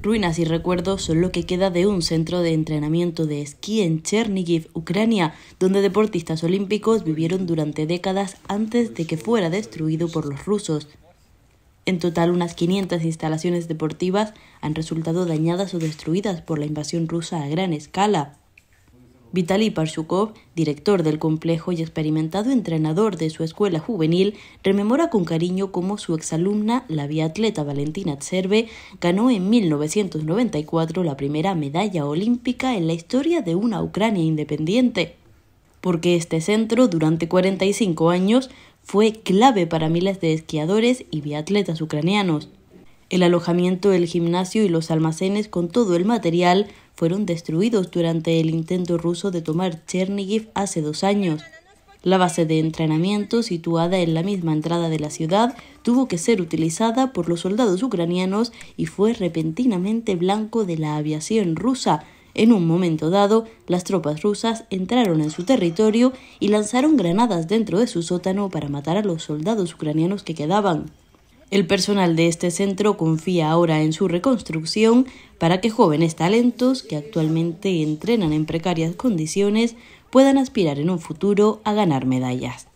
Ruinas y recuerdos son lo que queda de un centro de entrenamiento de esquí en Chernigiv, Ucrania, donde deportistas olímpicos vivieron durante décadas antes de que fuera destruido por los rusos. En total, unas 500 instalaciones deportivas han resultado dañadas o destruidas por la invasión rusa a gran escala. Vitaly Parshukov, director del complejo y experimentado entrenador de su escuela juvenil, rememora con cariño cómo su exalumna, la biatleta Valentina Tserve, ganó en 1994 la primera medalla olímpica en la historia de una Ucrania independiente. Porque este centro, durante 45 años, fue clave para miles de esquiadores y biatletas ucranianos. El alojamiento, el gimnasio y los almacenes con todo el material fueron destruidos durante el intento ruso de tomar Chernigiv hace dos años. La base de entrenamiento, situada en la misma entrada de la ciudad, tuvo que ser utilizada por los soldados ucranianos y fue repentinamente blanco de la aviación rusa. En un momento dado, las tropas rusas entraron en su territorio y lanzaron granadas dentro de su sótano para matar a los soldados ucranianos que quedaban. El personal de este centro confía ahora en su reconstrucción para que jóvenes talentos que actualmente entrenan en precarias condiciones puedan aspirar en un futuro a ganar medallas.